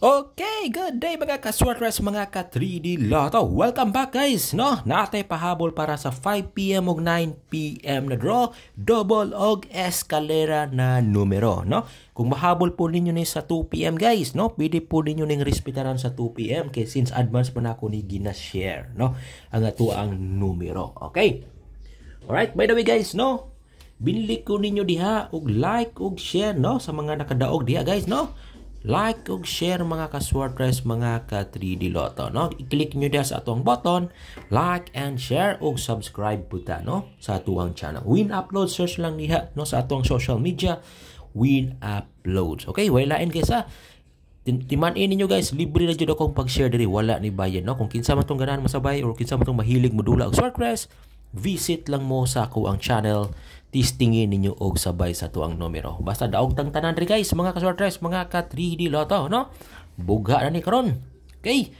Okay, good day mga ka-sweaters, mga ka-3D Lotto. Welcome back guys, no? Natay pahabol para sa 5pm o 9pm na draw, double og eskalera na numero, no? Kung mahabol po ninyo ni sa 2pm guys, no? Pwede po ninyo ning respetaran sa 2pm kay since advance pa na ako ni ginashare, no? Ang ato ang numero, okay? Alright, by the way guys, no? Binili ko ninyo diha og like og share, no? Sa mga nakadaog diha guys, no? like ug share mga ka swordress mga ka 3D Lotto no i-click niyo dia sa atong button like and share ug subscribe puta no sa atong channel win upload search lang niha no sa atong social media win uploads okay wala in guys ha timan ini niyo guys libre na jud akong pag-share diri wala ni bayad no kung kinsa man tong ganahan masabay or kinsa man tong mahilig modula og swordress visit lang mo sa ako ang channel tistingin ninyo og sabay sa tuang numero basta daog tang tanan ri guys mga kaswartres mga ka 3D loto no buga na ni karon okay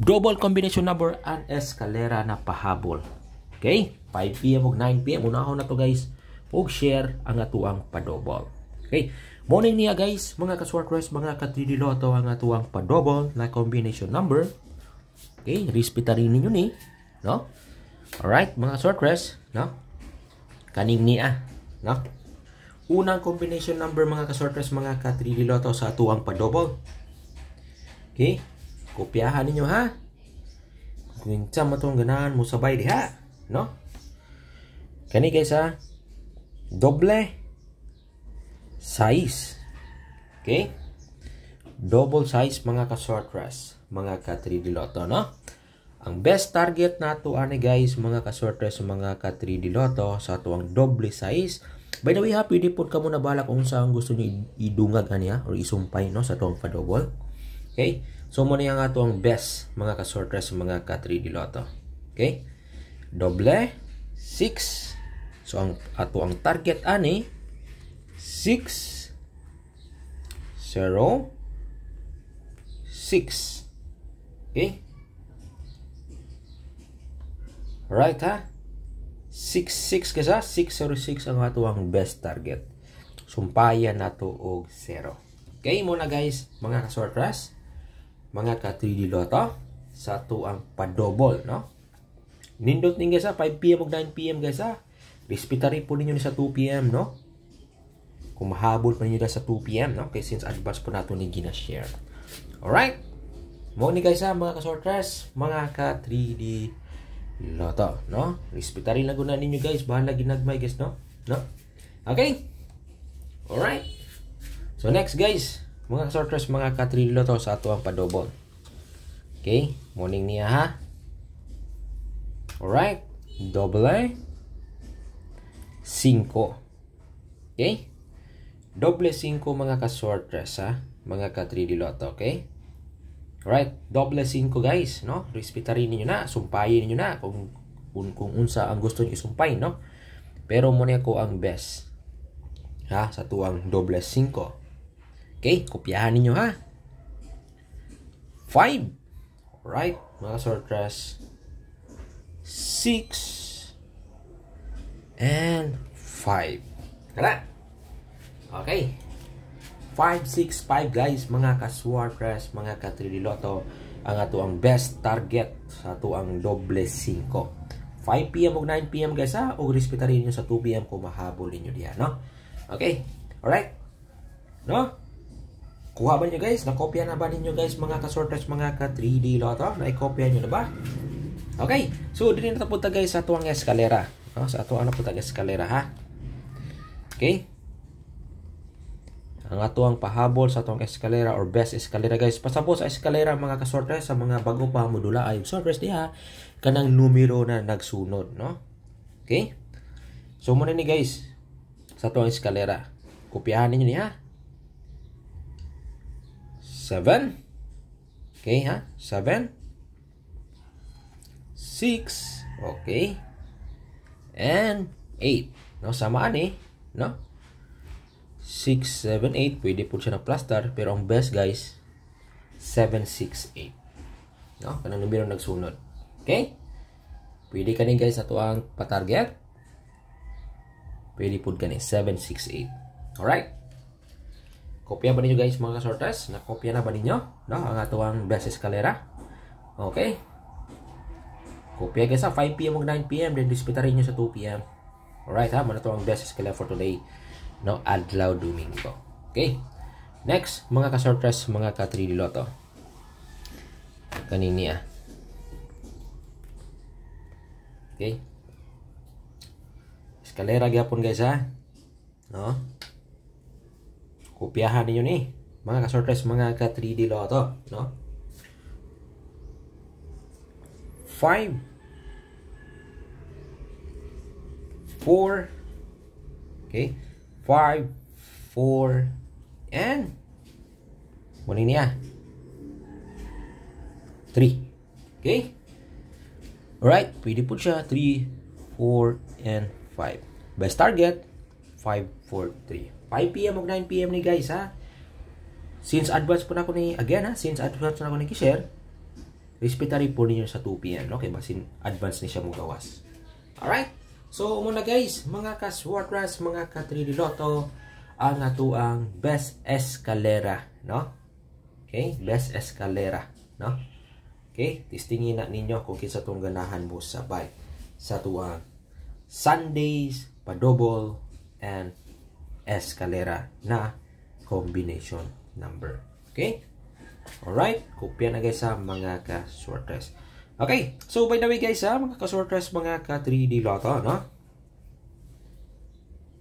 double combination number and escalera na pahabol okay 5 pm og 9 pm unahon na to guys og share ang atuang padouble okay morning niya guys mga kaswartres mga ka 3D loto ang atuang padouble na combination number okay respetarin ninyo ni no Alright, mga sortress, no? Kaning niya, ah, no? Unang combination number mga ka kasortress, mga ka-3 katrililoto sa tuwang padobol. Okay? Kopyahan ninyo ha. Kung sa matong ganahan mo sabay ha? no? Kani guys ha. Doble size. Okay? Double size mga ka kasortress, mga ka-3 katridiloto, no? Ang best target nato ani guys mga kasorte sa mga ka 3D Lotto sa tuwang double size. By the way happy di po kamo muna balak kung saan gusto niyo idungag aniya or isumpay no sa tuwang padobol. Okay? So mo niya nga to ang best mga kasorte sa mga ka 3D Lotto. Okay? Double 6. So ang ato ang target ani 6 0 6. Okay? Right ha? 6-6 kasi 606 ang ato ang best target. Sumpayan nato og 0. Okay mo na guys, mga ka-sortras, mga ka-3D Lotto, sa ato ang padouble, no? Nindot ning guys ha, 5pm ug 9pm guys ha. Respetary po ninyo sa 2pm, no? Kung mahabol pa ninyo sa 2pm, no? Okay, since advance po nato ni gina-share. All right. Mo ni guys ha, mga ka-sortras, mga ka-3D No to, no? Respetarin na guna ninyo guys. Bahala ginagmay guys, no? No? Okay? Alright. So next guys, mga sorters, mga katrilo to sa ato ang padobon. Okay? Morning niya ha? Alright? Double A. 5. Okay? Doble 5 mga kasortres ha? Mga katrilo to, okay? Right? Double 5 guys, no? Respetarin niyo na, sumpayin niyo na kung, kung, kung unsa ang gusto niyo isumpay, no? Pero muna ko ang best. Ha? Sa tuang double 5. Okay? Kopyahan niyo ha? 5. Right? Mga sortress. 6 and 5. Tara! Okay. 565 guys mga kaswarters mga ka katriloto ang ato ang best target sa ato ang doble 5 5pm o 9pm guys ha o respetarin nyo sa 2pm kung mahabol ninyo diyan no okay alright no kuha ba nyo guys nakopya na ba ninyo guys mga ka kaswarters mga ka 3D loto naikopya nyo na ba okay so din na punta guys sa ato ang eskalera no? sa ato ano ang napunta eskalera ha okay ang atuang pahabol sa atong eskalera or best eskalera guys pasabot sa eskalera mga kasorte sa mga bago pa modula ay sorte diha kanang numero na nagsunod no okay so muna ni guys sa atong eskalera kopyahan niyo niya 7 okay ha 7 6 okay and 8 no samaan eh no 6, 7, 8. Pwede po siya ng plaster. Pero ang best guys, 7, 6, 8. No? Kanang numero nagsunod. Okay? Pwede ka guys ato ang patarget. Pwede po ka ni 7, 6, 8. Alright? Kopya ba ninyo guys mga kasortas? Nakopya na ba ninyo? No? Ang ato ang best escalera. Okay? Kopya guys sa 5pm o 9pm. Then dispita rin nyo sa 2pm. Alright ha? Mano to ang best escalera for today no adlaw Domingo. Okay? Next, mga ka-sorpress, mga ka-3D Lotto. Kanini ah. Okay? Eskalera gyapon guys ah. No? Kopyahan niyo ni mga ka-sorpress, mga ka-3D Lotto, no? 5 4 Okay? 5, 4, and muli niya. 3. Okay? Alright, pwede po siya. 3, 4, and 5. Best target, 5, 4, 3. 5 p.m. o 9 p.m. ni guys ha. Since advance po na ako ni, again ha, since advance na ako ni kishare, respetary po ninyo sa 2 p.m. Okay, basin advance ni siya mo gawas. Alright? So, muna guys, mga ka-Swartras, mga ka-Trililoto, ang ato ang best escalera, no? Okay, best escalera, no? Okay, testingin na ninyo kung kinsa tong ganahan mo sa bike sa tuang Sundays, pa padobol, and escalera na combination number. Okay? Alright, kopya na guys sa mga ka-Swartras. Okay, so by the way guys ha, ah, mga kasorters, mga ka 3D Lotto, ah, no?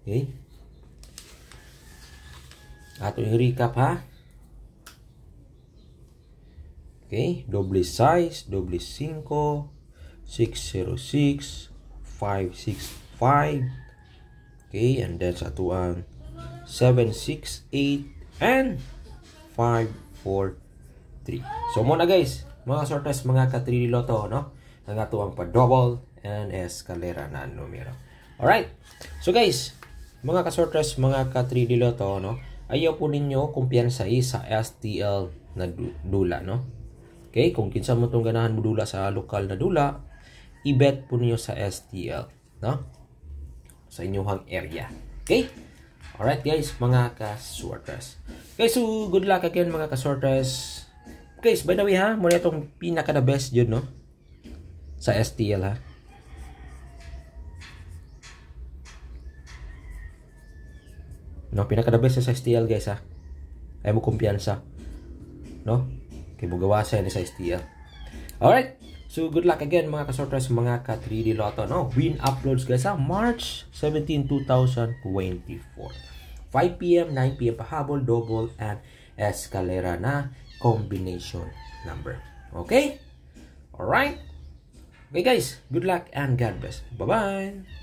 Okay. Ato yung recap ha. Okay, Double size, doble 5, 606, 565. Okay, and then sa tuang 768 and 543. So muna guys, mga sortes, mga katriloto, no? Ang atuang pa-double and eskalera na numero. Alright. So guys, mga kasortes, mga katriloto, no? Ayaw po ninyo kumpiyansa eh sa STL na dula, no? Okay, kung kinsa mo itong ganahan mo dula sa lokal na dula, i-bet po niyo sa STL, no? Sa inyong area. Okay? Alright guys, mga kasortes. Okay, so good luck again mga kasortes. Guys, by the way ha, muna itong pinaka the best yun, no? Sa STL ha. No, pinaka the best sa STL guys ha. Ay mo kumpiyansa. No? Kay bugawa sa ni sa STL. Alright. So good luck again mga kasorters mga ka 3D Lotto no. Win uploads guys ha March 17, 2024. 5 p.m. 9 p.m. pahabol double and escalera na combination number. Okay? Alright? Okay guys, good luck and God bless. Bye-bye!